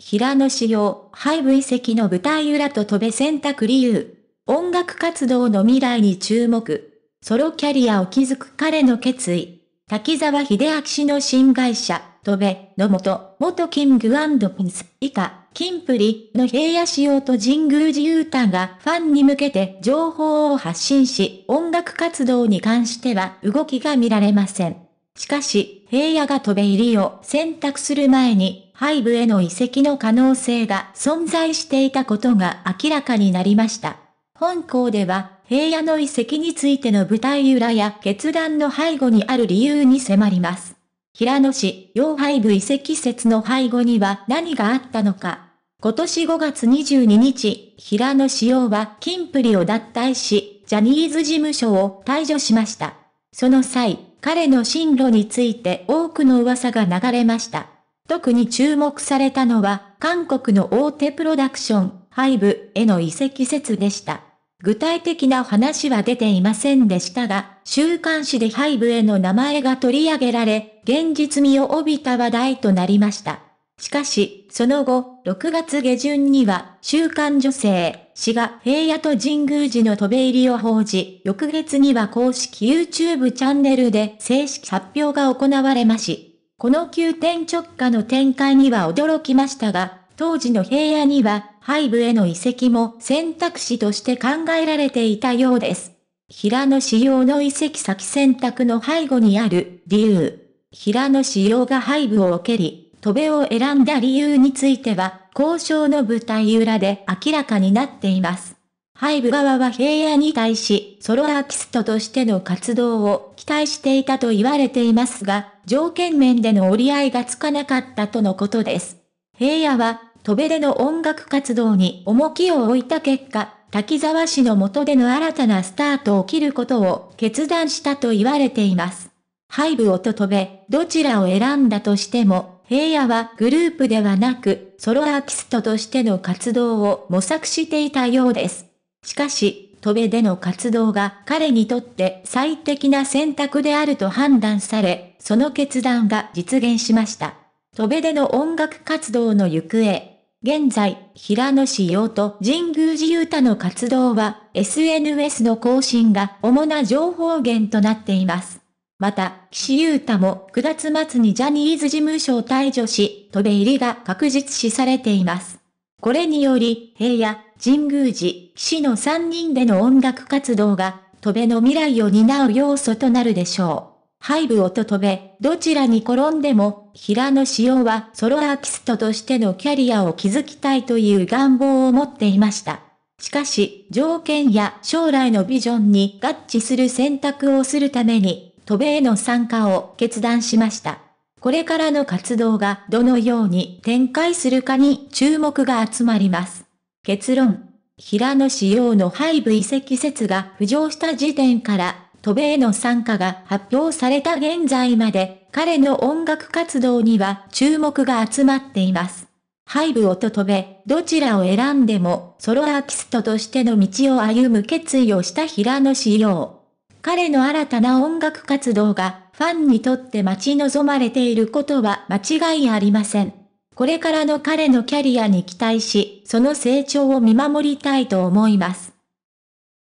平野紫耀、廃部遺跡の舞台裏と飛べ選択理由。音楽活動の未来に注目。ソロキャリアを築く彼の決意。滝沢秀明氏の新会社、飛べ、のもと、元キングピンス、以下、キンプリの平野仕様と神宮寺雄太がファンに向けて情報を発信し、音楽活動に関しては動きが見られません。しかし、平野が飛べ入りを選択する前に、背部への移籍の可能性が存在していたことが明らかになりました。本校では、平野の遺跡についての舞台裏や決断の背後にある理由に迫ります。平野市、要廃部遺跡説の背後には何があったのか。今年5月22日、平野市用は金プリを脱退し、ジャニーズ事務所を退場しました。その際、彼の進路について多くの噂が流れました。特に注目されたのは、韓国の大手プロダクション、ハイブへの移籍説でした。具体的な話は出ていませんでしたが、週刊誌でハイブへの名前が取り上げられ、現実味を帯びた話題となりました。しかし、その後、6月下旬には、週刊女性、氏が平野と神宮寺の飛べ入りを報じ、翌月には公式 YouTube チャンネルで正式発表が行われまし、この急転直下の展開には驚きましたが、当時の平野には、イ部への移籍も選択肢として考えられていたようです。平野仕様の移籍先選択の背後にある理由。平野仕様がイ部を受けり、戸部を選んだ理由については、交渉の舞台裏で明らかになっています。ハイブ側は平野に対し、ソロアーティストとしての活動を期待していたと言われていますが、条件面での折り合いがつかなかったとのことです。平野は、戸辺での音楽活動に重きを置いた結果、滝沢氏の下での新たなスタートを切ることを決断したと言われています。ハイブをと戸辺、どちらを選んだとしても、平野はグループではなく、ソロアーティストとしての活動を模索していたようです。しかし、戸部での活動が彼にとって最適な選択であると判断され、その決断が実現しました。戸部での音楽活動の行方。現在、平野紫耀と神宮寺優太の活動は、SNS の更新が主な情報源となっています。また、岸優太も9月末にジャニーズ事務所を退場し、戸部入りが確実視されています。これにより、平野、神宮寺、騎士の3人での音楽活動が、戸辺の未来を担う要素となるでしょう。ハイブオと戸辺、どちらに転んでも、平野紫耀はソロアーティストとしてのキャリアを築きたいという願望を持っていました。しかし、条件や将来のビジョンに合致する選択をするために、渡米への参加を決断しました。これからの活動がどのように展開するかに注目が集まります。結論。平野紫耀の背部移籍説が浮上した時点から、渡米の参加が発表された現在まで、彼の音楽活動には注目が集まっています。ハイブをと渡米、どちらを選んでも、ソロアーティストとしての道を歩む決意をした平野紫耀。彼の新たな音楽活動が、ファンにとって待ち望まれていることは間違いありません。これからの彼のキャリアに期待し、その成長を見守りたいと思います。